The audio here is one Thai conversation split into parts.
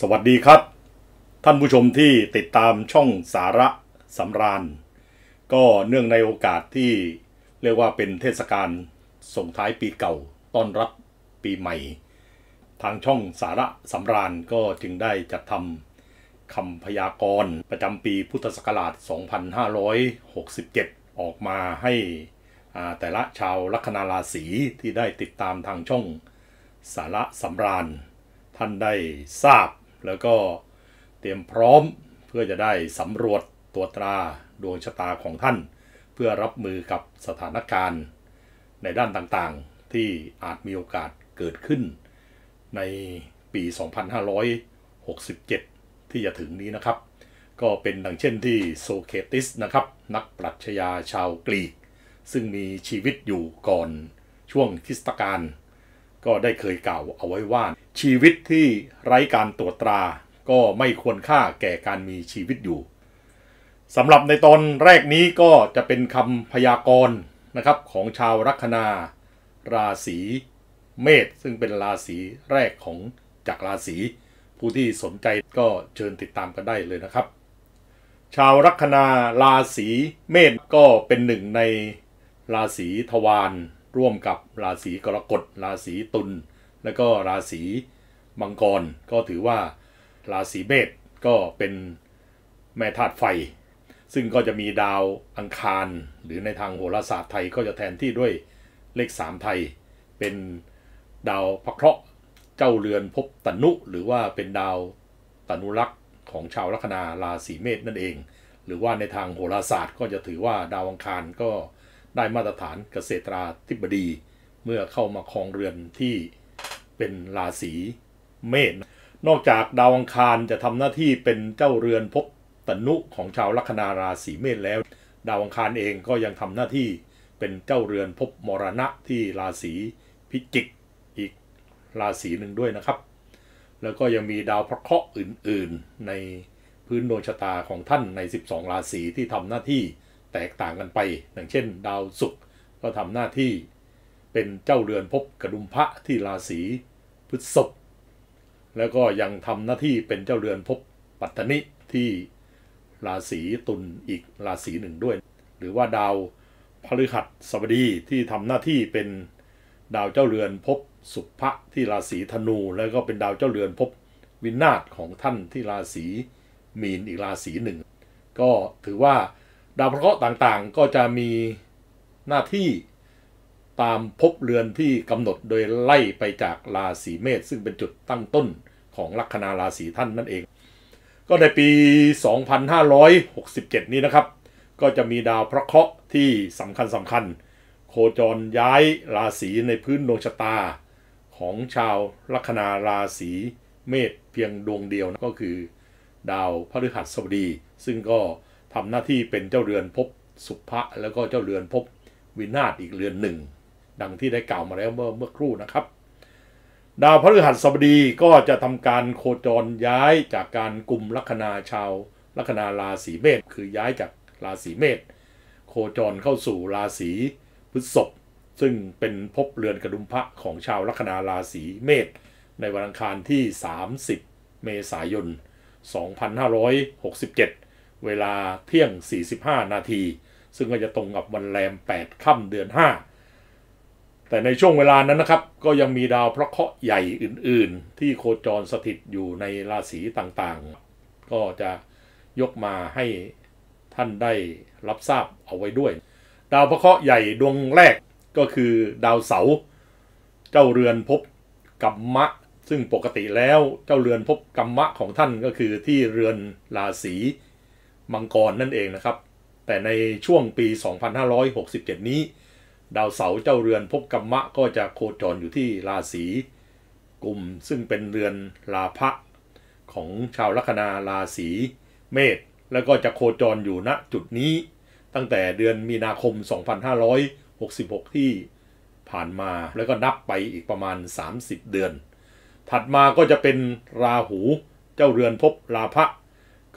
สวัสดีครับ ท่านผู้ชมที่ติดตามช่องสาระสำราญ ก็เนื่องในโอกาสที่เรียกว่าเป็นเทศกาลส่งท้ายปีเก่าต้อนรับปีใหม่ ทางช่องสาระสำราญก็จึงได้จัดทำคำพยากรณ์ประจำปีพุทธศักราช 2567 ออกมาให้ แต่ละชาวลัคนาราศีที่ได้ติดตามทางช่องสาระสำราญ ท่านได้ทราบแล้วก็เตรียมพร้อมเพื่อจะได้สำรวจตัวตราดวงชะตาของท่าน เพื่อรับมือกับสถานการณ์ ในด้านต่างๆที่อาจมีโอกาสเกิดขึ้น ในปี 2567 ที่จะถึงนี้นะครับ ก็เป็นดังเช่นที่โซเคติสนะครับ นักปรัชญาชาวกรีก ซึ่งมีชีวิตอยู่ก่อนช่วงคริสตกาลก็ได้เคยกล่าวเอาไว้ว่าชีวิตที่ไร้การตรวจตราก็ไม่ควรค่าแก่การมีชีวิตอยู่ สำหรับในตอนแรกนี้ก็จะเป็นคำพยากรณ์นะครับ ของชาวลัคนาราศีเมษซึ่งเป็นราศีแรกของจากราศีผู้ที่สนใจก็เชิญติดตามกันได้เลยนะครับ ชาวลัคนาราศีเมษก็เป็นหนึ่งในราศีทวารร่วมกับราศีกรกฎราศีตุลแล้วก็ราศีมังกรก็ถือว่าราศีเมษก็เป็นแม่ธาตุไฟ ซึ่งก็จะมีดาวอังคาร หรือในทางโหราศาสตร์ไทยก็จะแทนที่ด้วยเลข 3 ไทย เป็นดาวพระเคราะห์เจ้าเรือนพบตนุ หรือว่าเป็นดาวตนุรักษ์ของชาวลัคนาราศีเมษนั่นเอง หรือว่าในทางโหราศาสตร์ก็จะถือว่าดาวอังคารก็ได้มาตรฐานเกษตราธิบดีเมื่อเข้ามาครองเรือนที่เป็นราศีเมษ นอกจากดาวอังคารจะทำหน้าที่เป็นเจ้าเรือนพบตนุของชาวลัคนาราศีเมษแล้ว ดาวอังคารเองก็ยังทำหน้าที่เป็นเจ้าเรือนพบมรณะที่ราศีพิจิกอีกราศีหนึ่งด้วยนะครับ แล้วก็ยังมีดาวพระเคราะห์อื่น ๆในพื้นดวงชะตาของท่านใน 12 ราศีที่ทำหน้าที่แตกต่างกันไปอย่างเช่น ดาวศุกร์ก็ทำหน้าที่เป็นเจ้าเรือนพบกระดุมพระที่ราศีพฤษภแล้วก็ยังทำหน้าที่เป็นเจ้าเรือนพบปัตตนิที่ราศีตุลอีก ราศีหนึ่งด้วย หรือว่าดาวพฤหัสบดีที่ทำหน้าที่เป็นดาวเจ้าเรือนพบสุภะที่ราศีธนู แล้วก็เป็นดาวเจ้าเรือนพบวินาศของท่าน ที่ราศีมีนอีกราศีหนึ่งก็ถือว่าดาวพระเคราะห์ต่าง ๆ ก็จะมีหน้าที่ตามภพเรือนที่กำหนดโดยไล่ไปจากราศีเมษซึ่งเป็นจุดตั้งต้นของลัคนาราศีท่านนั่นเอง ก็ในปี 2567 นี้นะครับ ก็จะมีดาวพระเคราะห์ที่สำคัญสำคัญ โคจรย้ายราศีในพื้นดวงชะตา ของชาวลัคนาราศีเมษเพียงดวงเดียวก็คือดาวพฤหัสบดี ซึ่งก็ทำหน้าที่เป็นเจ้าเรือนภพสุภะแล้วก็เจ้าเรือนภพวินาศอีกเรือนหนึ่งดังที่ได้กล่าวมาแล้วเมื่อเมื่อครู่นะครับ ดาวพฤหัสบดีก็จะทำการโคจรย้ายจากการกลุ่มลัคนาชาวลัคนาราศีเมษ คือย้ายจากราศีเมษโคจรเข้าสู่ราศีพฤษภ ซึ่งเป็นภพเรือนกระดุมพระของชาวลัคนาราศีเมษในวันอังคารที่ 30 เมษายน2567 เวลาเที่ยง 45 นาที ซึ่งก็จะตรงกับวันแรม 8 ค่ำเดือน 5แต่ในช่วงเวลานั้นนะครับก็ยังมีดาวพระเคราะห์ใหญ่อื่น ๆ ที่โคจรสถิตอยู่ในราศีต่างๆ ก็จะยกมาให้ท่านได้รับทราบเอาไว้ด้วย ดาวพระเคราะห์ใหญ่ดวงแรกก็คือดาวเสา เจ้าเรือนพบกัมมะ ซึ่งปกติแล้วเจ้าเรือนพบกัมมะของท่านก็คือที่เรือนราศีมังกรนั่นเองนะครับ แต่ในช่วงปี 2567 นี้ดาวเสาเจ้าเรือนพบกัมมะ ก็จะโคจรอยู่ที่ราศีกลุ่มซึ่งเป็นเรือนลาภะของชาวลัคนาราศีเมษแล้วก็จะโคจรอยู่ณจุดนี้ ตั้งแต่เดือนมีนาคม 2566 ที่ผ่านมาแล้วก็นับไปอีกประมาณ 30 เดือน ถัดมาก็จะเป็นราหูเจ้าเรือนภพลาภะ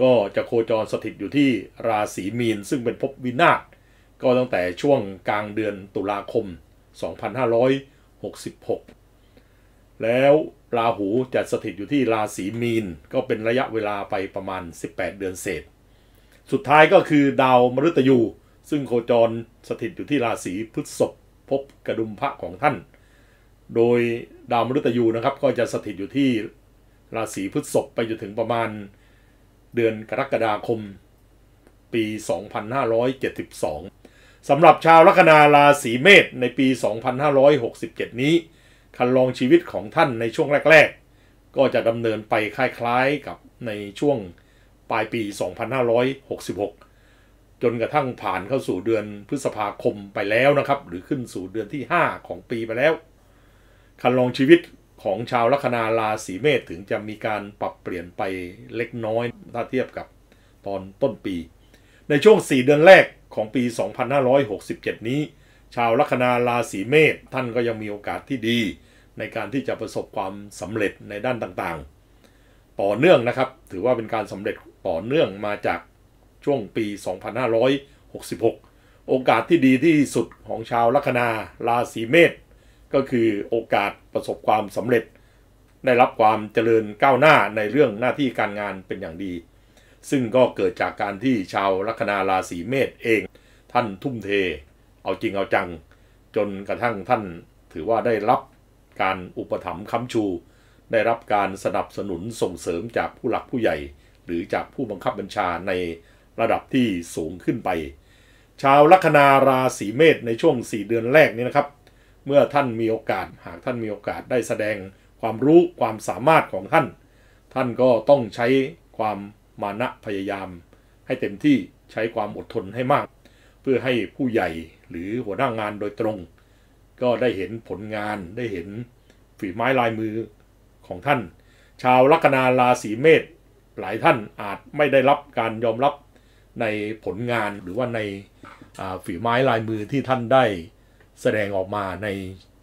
ก็จะโคจรสถิตอยู่ที่ราศีมีนซึ่งเป็นภพวินาศก็ตั้งแต่ช่วงกลางเดือนตุลาคม 2566 แล้วราหูจะสถิตอยู่ที่ราศีมีน ก็เป็นระยะเวลาไปประมาณ 18 เดือนเศษ สุดท้ายก็คือดาวมฤตยู ซึ่งโคจรสถิตอยู่ที่ราศีพฤษภพบกระดุมพระของท่าน โดยดาวมฤตยูนะครับก็จะสถิตอยู่ที่ราศีพฤษภไปจนถึงประมาณ เดือนกรกฎาคม ปี 2572สำหรับชาวลัคนาราศีเมษในปี 2567 นี้ คันลองชีวิตของท่านในช่วงแรกๆ ก็จะดำเนินไปคล้ายๆกับในช่วงปลายปี 2566 จนกระทั่งผ่านเข้าสู่เดือนพฤษภาคมไปแล้วนะครับหรือขึ้นสู่เดือนที่ 5 ของปีไปแล้ว คันลองชีวิตของชาวลัคนาราศีเมษถึงจะมีการปรับเปลี่ยนไปเล็กน้อยถ้าเทียบกับตอนต้นปี ในช่วง4เดือนแรกของปี 2567 นี้ ชาวลัคนาราศีเมษท่านก็ยังมีโอกาสที่ดี ในการที่จะประสบความสำเร็จในด้านต่างๆต่อเนื่องนะครับถือว่าเป็นการสำเร็จต่อเนื่องมาจากช่วงปี 2566 โอกาสที่ดีที่สุดของชาวลัคนาราศีเมษก็คือโอกาสประสบความสำเร็จ ได้รับความเจริญก้าวหน้าในเรื่องหน้าที่การงานเป็นอย่างดีซึ่งก็เกิดจากการที่ชาวลัคนาราศีเมษเอง ท่านทุ่มเท เอาจริงเอาจัง จนกระทั่งท่าน ถือว่าได้รับการอุปถัมภ์ค้ำชู ได้รับการสนับสนุนส่งเสริมจากผู้หลักผู้ใหญ่ หรือจากผู้บังคับบัญชาในระดับที่สูงขึ้นไป ชาวลัคนาราศีเมษในช่วง 4 เดือนแรกนี้นะครับ เมื่อท่านมีโอกาสหากท่านมีโอกาสได้แสดงความรู้ความสามารถของท่าน ท่านก็ต้องใช้ความมานะพยายามให้เต็มที่ใช้ความอดทนให้มาก เพื่อให้ผู้ใหญ่หรือหัวหน้างานโดยตรง ก็ได้เห็นผลงานได้เห็นฝีไม้ลายมือของท่าน ชาวลัคนาราศีเมษ หลายท่านอาจไม่ได้รับการยอมรับในผลงานหรือว่าในฝีไม้ลายมือที่ท่านได้แสดงออกมาใน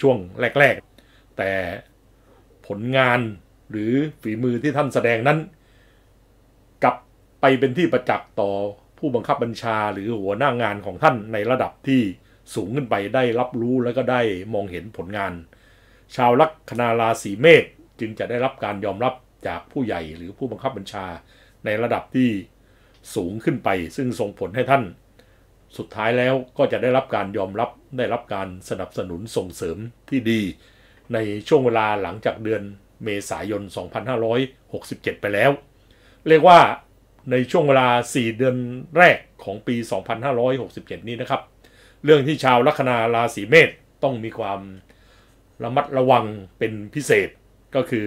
ช่วงแรก ๆ แต่ผลงานหรือฝีมือที่ท่านแสดงนั้นไปเป็นที่ประจักษ์ต่อผู้บังคับบัญชาหรือหัวหน้างานของท่านในระดับที่สูงขึ้นไปได้รับรู้และก็ได้มองเห็นผลงาน ชาวลัคนาราศีเมษจึงจะได้รับการยอมรับจากผู้ใหญ่ หรือผู้บังคับบัญชาในระดับที่สูงขึ้นไปซึ่งส่งผลให้ท่าน สุดท้ายแล้วก็จะได้รับการยอมรับได้รับการสนับสนุนส่งเสริมที่ดี ในช่วงเวลาหลังจากเดือน เมษายน 2567 ไปแล้ว เรียกว่าในช่วง เวลา 4 เดือนแรกของปี 2567 นี้นะครับ เรื่องที่ชาวลัคนาราศีเมษต้องมีความระมัดระวังเป็นพิเศษก็คือ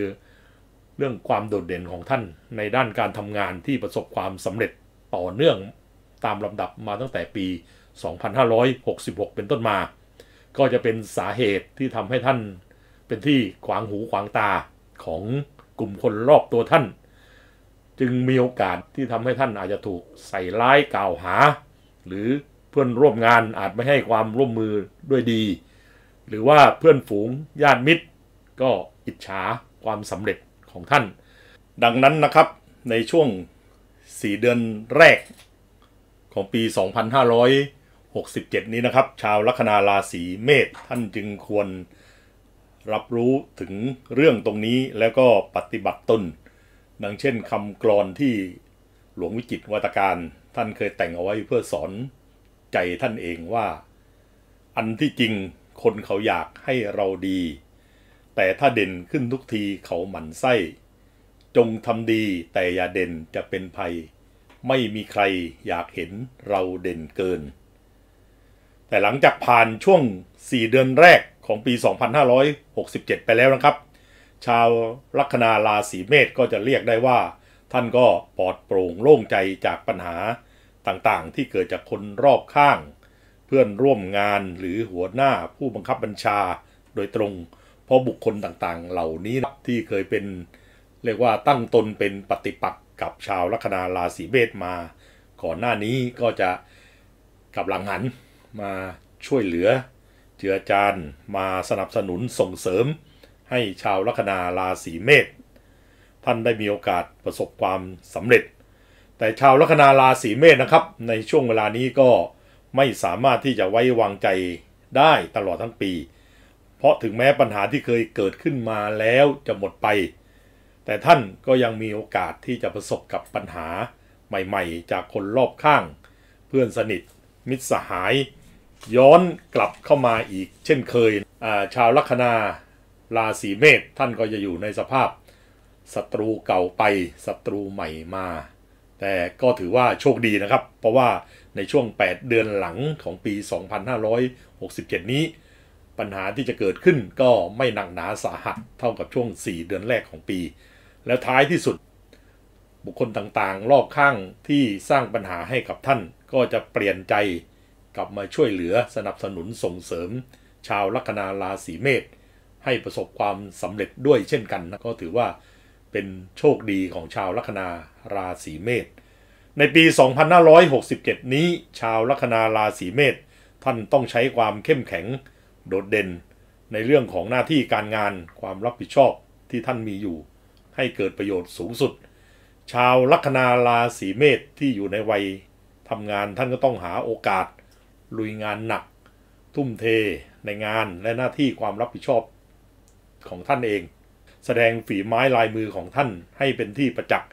เรื่องความโดดเด่นของท่านในด้านการทำงานที่ประสบความสำเร็จต่อเนื่องตามลำดับมาตั้งแต่ปี 2566 เป็นต้นมา ก็จะเป็นสาเหตุที่ทำให้ท่าน เป็นที่ขวางหูขวางตาของกลุ่มคนรอบตัวท่านจึงมีโอกาสที่ทำให้ท่านอาจจะถูกใส่ร้ายกล่าวหา หรือเพื่อนร่วมงานอาจไม่ให้ความร่วมมือด้วยดี หรือว่าเพื่อนฝูงญาติมิตรก็อิจฉาความสำเร็จของท่าน ดังนั้นนะครับในช่วง 4 เดือนแรกของปี 2567 นี้นะครับ ชาวลัคนาราศีเมษท่านจึงควรรับรู้ถึงเรื่องตรงนี้แล้วก็ปฏิบัติตนดังเช่นคำกรอนที่หลวงวิจิตวัตการท่านเคยแต่งเอาไว้เพื่อสอนใจท่านเองว่า อันที่จริงคนเขาอยากให้เราดี แต่ถ้าเด่นขึ้นทุกทีเขาหมั่นไส้ จงทำดีแต่อย่าเด่นจะเป็นภัย ไม่มีใครอยากเห็นเราเด่นเกิน แต่หลังจากผ่านช่วง4เดือนแรกของปี 2567 ไปแล้วนะครับชาวลัคนาราศีเมษก็จะเรียกได้ว่า ท่านก็ปลอดโปร่งโล่งใจจากปัญหาต่างๆ ที่เกิดจากคนรอบข้าง เพื่อนร่วมงานหรือหัวหน้าผู้บังคับบัญชาโดยตรง เพราะบุคคลต่างๆ เหล่านี้ที่เคยเป็น เรียกว่าตั้งตนเป็นปฏิปักษ์กับชาวลัคนาราศีเมษมาก่อนหน้านี้ก็จะกับหลังหันมาช่วยเหลือ เจือจานมาสนับสนุนส่งเสริมให้ชาวลัคนาราศีเมษท่านได้มีโอกาสประสบความสำเร็จ แต่ชาวลัคนาราศีเมษนะครับ ในช่วงเวลานี้ก็ไม่สามารถที่จะไว้วางใจได้ตลอดทั้งปี เพราะถึงแม้ปัญหาที่เคยเกิดขึ้นมาแล้วจะหมดไป แต่ท่านก็ยังมีโอกาสที่จะประสบกับปัญหาใหม่ๆ จากคนรอบข้าง เพื่อนสนิทมิตรสหาย ย้อนกลับเข้ามาอีก เช่นเคยชาวลัคนาราศีเมษท่านก็จะอยู่ในสภาพศัตรูเก่าไปศัตรูใหม่มา แต่ก็ถือว่าโชคดีนะครับ เพราะว่าในช่วง 8 เดือนหลังของปี 2567 นี้ ปัญหาที่จะเกิดขึ้นก็ไม่หนักหนาสาหัส เท่ากับช่วง 4 เดือนแรกของปี และท้ายที่สุด บุคคลต่างๆรอบข้างที่สร้างปัญหาให้กับท่านก็จะเปลี่ยนใจ กลับมาช่วยเหลือสนับสนุนส่งเสริม ชาวลัคนาราศีเมษให้ประสบความสำเร็จด้วยเช่นกันนะก็ถือว่าเป็นโชคดีของชาวลัคนาราศีเมษในปี 2567 นี้ ชาวลัคนาราศีเมษท่านต้องใช้ความเข้มแข็งโดดเด่น ในเรื่องของหน้าที่การงานความรับผิดชอบที่ท่านมีอยู่ให้เกิดประโยชน์สูงสุด ชาวลัคนาราศีเมษที่อยู่ในวัยทำงานท่านก็ต้องหาโอกาสลุยงานหนัก ทุ่มเทในงานและหน้าที่ความรับผิดชอบของท่านเอง แสดงฝีไม้ลายมือของท่านให้เป็นที่ประจักษ์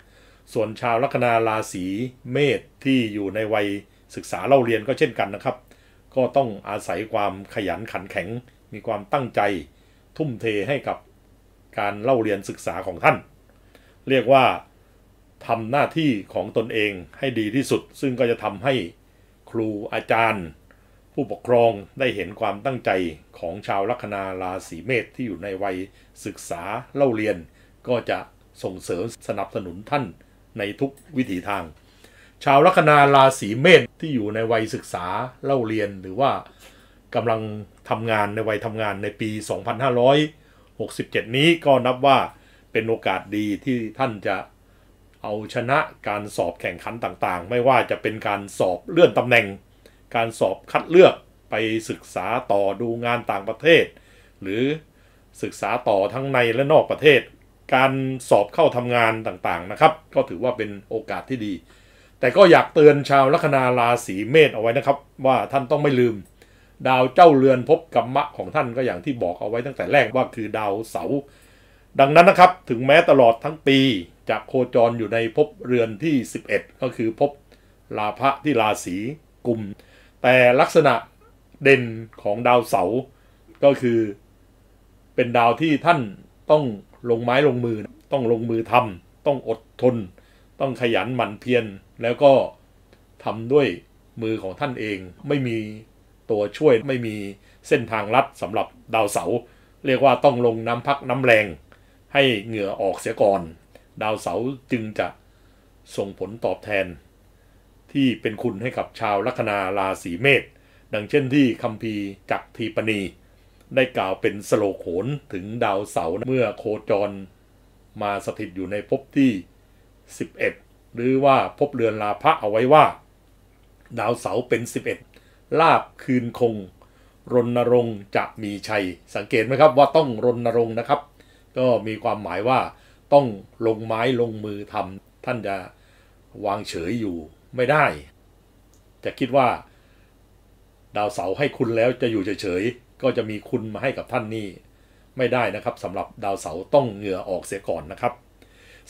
ส่วนชาวลัคนาราศีเมษที่อยู่ในวัยศึกษาเล่าเรียนก็เช่นกันนะครับ ก็ต้องอาศัยความขยันขันแข็ง มีความตั้งใจ ทุ่มเทให้กับการเล่าเรียนศึกษาของท่าน เรียกว่าทำหน้าที่ของตนเองให้ดีที่สุดซึ่งก็จะทำให้ครูอาจารย์ผู้ปกครองได้เห็นความตั้งใจของชาวลัคนาราศีเมษที่อยู่ในวัยศึกษาเล่าเรียน ก็จะส่งเสริมสนับสนุนท่านในทุกวิถีทาง ชาวลัคนาราศีเมษที่อยู่ในวัยศึกษาเล่าเรียน หรือว่ากำลังทำงานในวัยทำงานในปี 2567 นี้ก็นับว่าเป็นโอกาสดีที่ท่านจะเอาชนะการสอบแข่งขันต่างๆ ไม่ว่าจะเป็นการสอบเลื่อนตำแหน่งการสอบคัดเลือกไปศึกษาต่อดูงานต่างประเทศ หรือศึกษาต่อทั้งในและนอกประเทศ การสอบเข้าทำงานต่างๆนะครับ ก็ถือว่าเป็นโอกาสที่ดี แต่ก็อยากเตือนชาวลัคนาราศีเมษเอาไว้นะครับ ว่าท่านต้องไม่ลืม ดาวเจ้าเรือนพบกัมมะของท่านก็อย่างที่บอกเอาไว้ตั้งแต่แรกว่าคือดาวเสาร์ดังนั้นนะครับถึงแม้ตลอดทั้งปีจะโคจรอยู่ในภพเรือนที่ 11 ก็คือภพลาภะที่ราศีกุมแต่ลักษณะเด่นของดาวเสาร์ก็คือ เป็นดาวที่ท่านต้องลงไม้ลงมือต้องลงมือทำต้องอดทน ต้องขยันหมั่นเพียรแล้วก็ทำด้วยมือของท่านเองไม่มีตัวช่วยไม่มีเส้นทางลัดสำหรับดาวเสาร์เรียกว่าต้องลงน้ำพักน้ำแรง ให้เหงื่อออกเสียก่อน ดาวเสาร์จึงจะส่งผลตอบแทนที่เป็นคุณให้กับชาวลัคนาราศีเมษดังเช่นที่คัมภีร์จักทีปณี ได้กล่าวเป็นสโลโขนถึงดาวเสาร์เมื่อโคจรมาสถิตอยู่ในภพที่ 11 หรือว่าภพเรือนลาภะเอาไว้ว่า ดาวเสาร์เป็น 11 ลาบคืนคงรณรงค์จะมีชัย สังเกตไหมครับว่าต้องรณรงค์นะครับ ก็มีความหมายว่าต้องลงไม้ลงมือทำท่านจะวางเฉยอยู่ไม่ได้จะคิดว่าดาวเสาให้คุณแล้วจะอยู่เฉยๆก็จะมีคุณมาให้กับท่านนี่ไม่ได้นะครับสำหรับดาวเสาต้องเหงื่อออกเสียก่อนนะครับ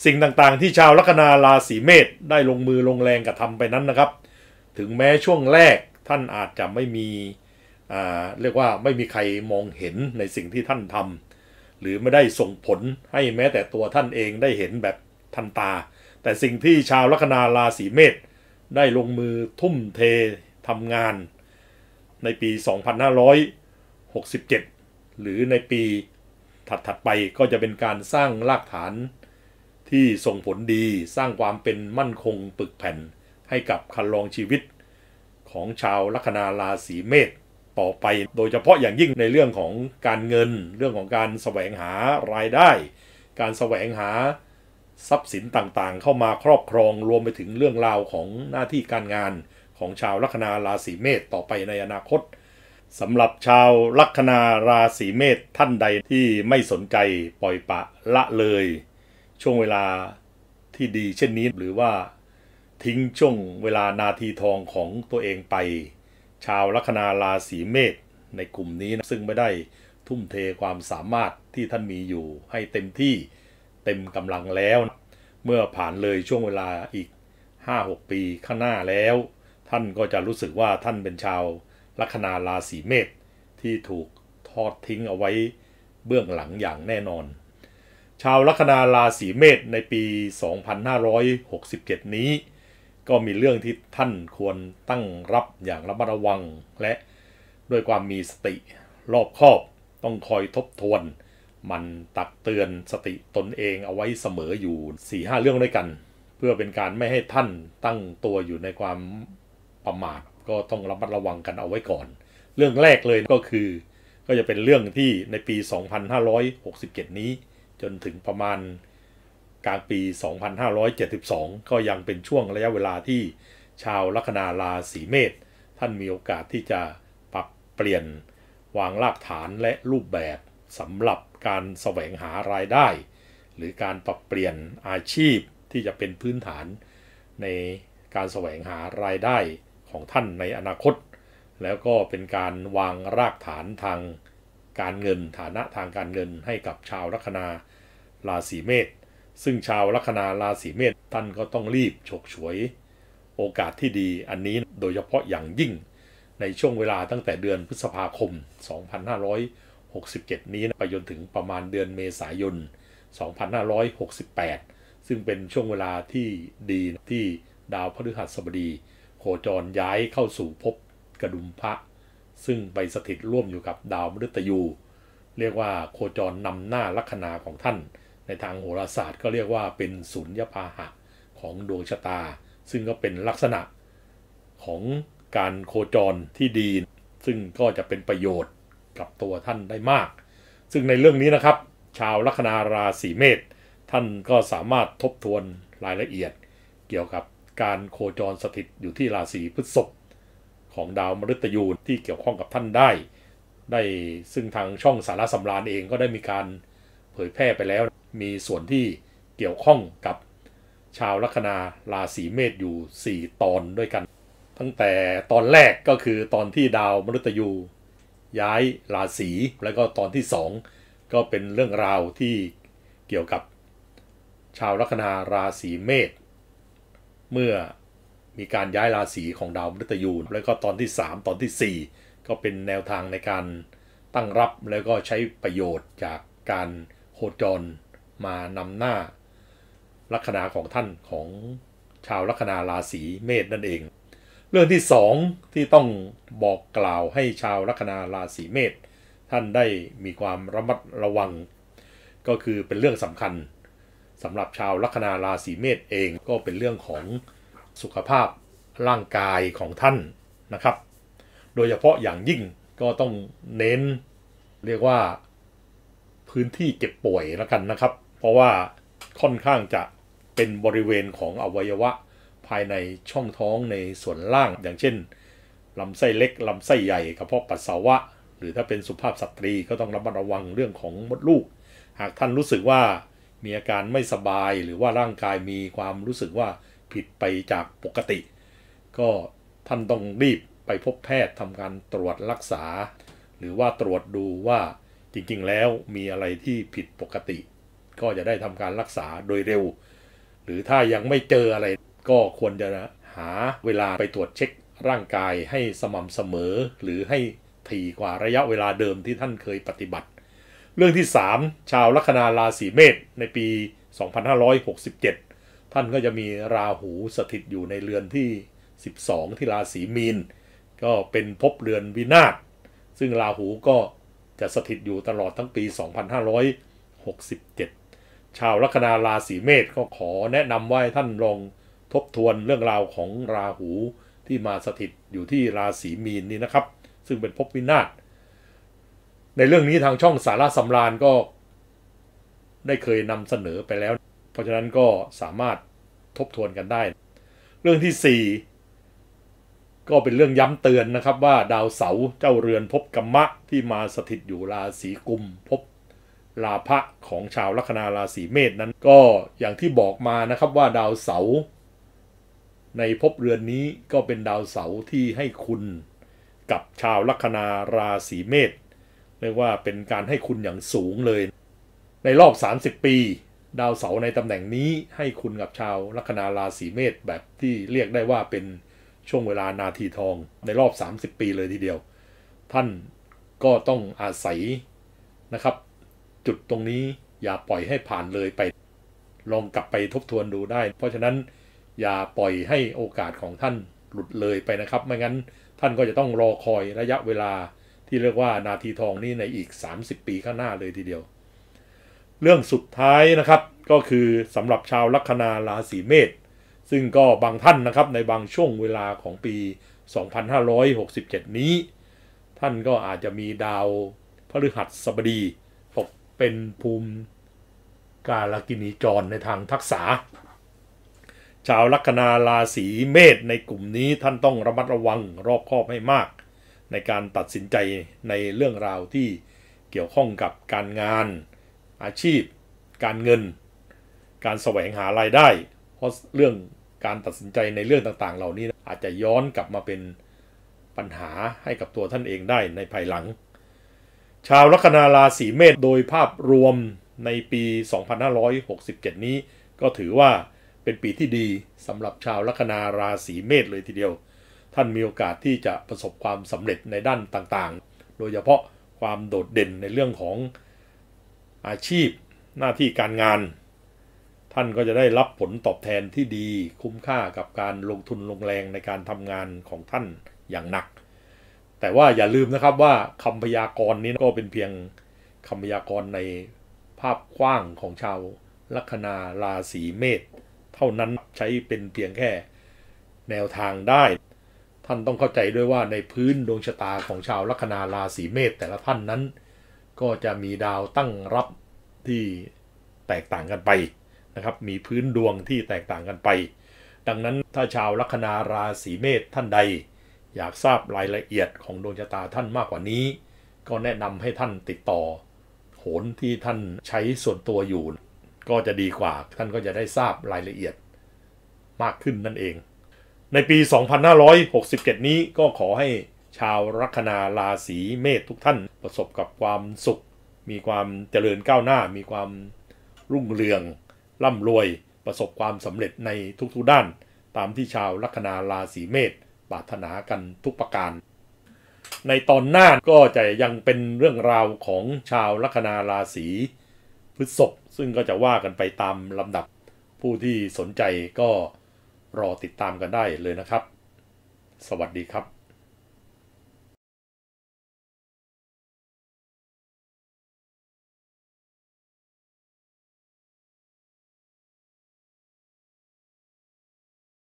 สิ่งต่างๆที่ชาวลัคนาราศีเมษได้ลงมือลงแรงกระทำไปนั้นนะครับ ถึงแม้ช่วงแรกท่านอาจจะไม่มีเรียกว่าไม่มีใครมองเห็นในสิ่งที่ท่านทำหรือไม่ได้ส่งผลให้แม้แต่ตัวท่านเองได้เห็นแบบทันตา แต่สิ่งที่ชาวลัคนาราศีเมษได้ลงมือทุ่มเททำงาน ในปี 2567 หรือในปี ถัดๆไปก็จะเป็นการสร้างรากฐาน ที่ส่งผลดีสร้างความเป็นมั่นคงปึกแผ่นให้กับคันลองชีวิต ของชาวลัคนาราศีเมษต่อไปโดยเฉพาะอย่างยิ่งในเรื่องของการเงินเรื่องของการแสวงหารายได้ การแสวงหาทรัพย์สินต่างๆ เข้ามาครอบครองรวมไปถึงเรื่องราวของหน้าที่การงานของชาวลัคนาราศีเมษต่อไปในอนาคตสำหรับชาวลัคนาราศีเมษท่านใดที่ไม่สนใจปล่อยปะละเลย ช่วงเวลาที่ดีเช่นนี้หรือว่า ทิ้งช่วงเวลานาทีทองของตัวเองไป ชาวลัคนาราศีเมษในกลุ่มนี้นะซึ่งไม่ได้ทุ่มเทความสามารถที่ท่านมีอยู่ให้เต็มที่เต็มกำลังแล้วเมื่อผ่านเลยช่วงเวลาอีก5-6ปีข้างหน้าแล้ว ท่านก็จะรู้สึกว่าท่านเป็นชาวลัคนาราศีเมษที่ถูกทอดทิ้งเอาไว้เบื้องหลังอย่างแน่นอน ชาวลัคนาราศีเมษในปี 2567 นี้ ก็มีเรื่องที่ท่านควรตั้งรับอย่างระมัดระวังและด้วยความมีสติรอบคอบต้องคอยทบทวนมันตักเตือนสติตนเองเอาไว้เสมออยู่4ีหเรื่องด้วยกัน เพื่อเป็นการไม่ให้ท่านตั้งตัวอยู่ในความประมาทก็ต้องระมัดระวังกันเอาไว้ก่อน เรื่องแรกเลยก็คือก็จะเป็นเรื่องที่ในปี 2567 นี้ จนถึงประมาณกลางปี 2572 ก็ยังเป็นช่วงระยะเวลาที่ชาวลัคนาราศีเมษท่านมีโอกาสที่จะปรับเปลี่ยนวางรากฐานและรูปแบบสำหรับการแสวงหารายได้ หรือการปรับเปลี่ยนอาชีพที่จะเป็นพื้นฐาน ในการแสวงหารายได้ของท่านในอนาคต แล้วก็เป็นการวางรากฐานทางการเงินฐานะทางการเงินให้กับชาวลัคนาราศีเมษซึ่งชาวลัคนาราศีเมษท่านก็ต้องรีบฉกฉวย โอกาสที่ดีอันนี้โดยเฉพาะอย่างยิ่งในช่วงเวลาตั้งแต่เดือนพฤษภาคม 2500 5 6 7 นี้ไปจนถึงประมาณเดือนเมษายน 2568 ซึ่งเป็นช่วงเวลาที่ดีที่ดาวพฤหัสบดี โคจรย้ายเข้าสู่ภพกระดุมพระซึ่งไปสถิตร่วมอยู่กับดาวมฤตยู เรียกว่าโคจรนำหน้าลัคนาของท่าน ในทางโหราศาสตร์ก็เรียกว่าเป็นสุญญยพาหะของดวงชะตา ซึ่งก็เป็นลักษณะของการโคจรที่ดีซึ่งก็จะเป็นประโยชน์กับตัวท่านได้มาก ซึ่งในเรื่องนี้นะครับ ชาวลัคนาราศีเมษท่านก็สามารถทบทวนรายละเอียดเกี่ยวกับการโคจรสถิตอยู่ที่ราศีพฤษภของดาวมฤตยูที่เกี่ยวข้องกับท่านได้ ได้ซึ่งทางช่องสารสำราญเองก็ได้มีการเผยแพร่ไปแล้วมีส่วนที่เกี่ยวข้องกับชาวลัคนาราศีเมษอยู่ 4 ตอนด้วยกันตั้งแต่ตอนแรกก็คือตอนที่ดาวมฤตยูย้ายราศีแล้วก็ตอนที่สองก็เป็นเรื่องราวที่เกี่ยวกับชาวลัคนาราศีเมษเมื่อมีการย้ายราศีของดาวมฤตยูแล้วก็ตอนที่ 3 ตอนที่ 4 ก็เป็นแนวทางในการตั้งรับแล้วก็ใช้ประโยชน์จากการโคจรมานำหน้า ลัคนาของท่านของชาวลัคนาราศีเมษนั่นเองรื่องที่สองที่ต้องบอกกล่าวให้ชาวลัคนาราศีเมษท่านได้มีความระมัดระวัง ก็คือเป็นเรื่องสำคัญสำหรับชาวลัคนาราศีเมษเองก็เป็นเรื่องของสุขภาพร่างกายของท่านนะครับ โดยเฉพาะอย่างยิ่งก็ต้องเน้นเรียกว่าพื้นที่เจ็บป่วยแล้วกันนะครับ เพราะว่าค่อนข้างจะเป็นบริเวณของอวัยวะภายในช่องท้องในส่วนล่างอย่างเช่นลำไส้เล็กลำไส้ใหญ่กระเพาะปัสสาวะ หรือถ้าเป็นสุภาพสตรีก็ต้องระมัดระวังเรื่องของมดลูก หากท่านรู้สึกว่ามีอาการไม่สบายหรือว่าร่างกายมีความรู้สึกว่าผิดไปจากปกติ ก็ท่านต้องรีบไปพบแพทย์ทำการตรวจรักษา หรือว่าตรวจดูว่าจริงๆแล้วมีอะไรที่ผิดปกติ ก็จะได้ทำการรักษาโดยเร็ว หรือถ้ายังไม่เจออะไรก็ควรจะหาเวลาไปตรวจเช็คร่างกายให้สม่ำเสมอ หรือให้ถี่กว่าระยะเวลาเดิมที่ท่านเคยปฏิบัติ เรื่องที่ 3 ชาวลัคนาราศีเมษในปี 2567 ท่านก็จะมีราหูสถิตอยู่ในเรือนที่ 12ที่ราศีมีนก็เป็นภพเรือนวินาศซึ่งราหูก็จะสถิตอยู่ตลอดทั้งปี 2567 ชาวลัคนาราศีเมษก็ขอแนะนำว่าท่านลองทบทวนเรื่องราวของราหูที่มาสถิตอยู่ที่ราศีมีนนี่นะครับ ซึ่งเป็นภพวินาศในเรื่องนี้ทางช่องสาระสำราญก็ได้เคยนำเสนอไปแล้ว เพราะฉะนั้นก็สามารถทบทวนกันได้ เรื่องที่ 4 ก็เป็นเรื่องย้ำเตือนนะครับว่าดาวเสาเจ้าเรือนพบกัมมะที่มาสถิตอยู่ราศีกุมพบลาภะของชาวลัคนาราศีเมษนั้นก็อย่างที่บอกมานะครับว่าดาวเสาร์ในภพเรือนนี้ก็เป็นดาวเสาร์ที่ให้คุณกับชาวลัคนาราศีเมษเรียกว่าเป็นการให้คุณอย่างสูงเลย ในรอบ 30 ปี ดาวเสาร์ในตำแหน่งนี้ให้คุณกับชาวลัคนาราศีเมษแบบที่เรียกได้ว่าเป็นช่วงเวลานาทีทองในรอบ 30 ปีเลยทีเดียว ท่านก็ต้องอาศัยนะครับ จุดตรงนี้อย่าปล่อยให้ผ่านเลยไป ลองกลับไปทบทวนดูได้ เพราะฉะนั้นอย่าปล่อยให้โอกาสของท่านหลุดเลยไปนะครับ ไม่งั้นท่านก็จะต้องรอคอยระยะเวลาที่เรียกว่านาทีทองนี้ในอีก 30 ปีข้างหน้าเลยทีเดียว เรื่องสุดท้ายนะครับก็คือสำหรับชาวลัคนาราศีเมษซึ่งก็บางท่านนะครับในบางช่วงเวลาของปี 2567 นี้ ท่านก็อาจจะมีดาวพฤหัสบดีตกเป็นภูมิกาลกินีจรในทางทักษะชาวลัคนาราศีเมษในกลุ่มนี้ท่านต้องระมัดระวังรอบ คอบให้มาก ในการตัดสินใจในเรื่องราวที่เกี่ยวข้องกับการงาน อาชีพ การเงิน การแสวงหารายได้ เพราะเรื่องการตัดสินใจในเรื่องต่างๆ เหล่านี้อาจจะย้อนกลับมาเป็นปัญหาให้กับตัวท่านเองได้ในภายหลัง ชาวลัคนาราศีเมษโดยภาพรวมในปี 2567 นี้ ก็ถือว่าเป็นปีที่ดีสำหรับชาวลัคนาราศีเมษเลยทีเดียว ท่านมีโอกาสที่จะประสบความสำเร็จในด้านต่างๆ โดยเฉพาะความโดดเด่นในเรื่องของอาชีพหน้าที่การงาน ท่านก็จะได้รับผลตอบแทนที่ดีคุ้มค่ากับการลงทุนลงแรงในการทำงานของท่านอย่างหนัก แต่ว่าอย่าลืมนะครับว่าคำพยากรณ์นี้ก็เป็นเพียงคำพยากรณ์ในภาพกว้างของชาว ลัคนาราศีเมษเท่านั้นใช้เป็นเพียงแค่แนวทางได้ ท่านต้องเข้าใจด้วยว่าในพื้นดวงชะตาของชาวลัคนาราศีเมษแต่ละท่านนั้น ก็จะมีดาวตั้งรับที่แตกต่างกันไปนะครับมีพื้นดวงที่แตกต่างกันไป ดังนั้นถ้าชาวลัคนาราศีเมษท่านใด อยากทราบรายละเอียดของดวงชะตาท่านมากกว่านี้ ก็แนะนำให้ท่านติดต่อ โหนที่ท่านใช้ส่วนตัวอยู่ก็จะดีกว่าท่านก็จะได้ทราบรายละเอียดมากขึ้นนั่นเอง ในปี 2567 นี้ก็ขอให้ชาวลัคนาราศีเมษ ทุกท่านประสบกับความสุข มีความเจริญก้าวหน้า มีความรุ่งเรืองร่ำรวยประสบความสำเร็จในทุกๆด้าน ตามที่ชาวลัคนาราศีเมษปรารถนากันทุกประการ ในตอนหน้าก็จะยังเป็นเรื่องราวของชาวลัคนาราศีพฤษภซึ่งก็จะว่ากันไปตามลำดับผู้ที่สนใจก็รอติดตามกันได้เลยนะครับ สวัสดีครับ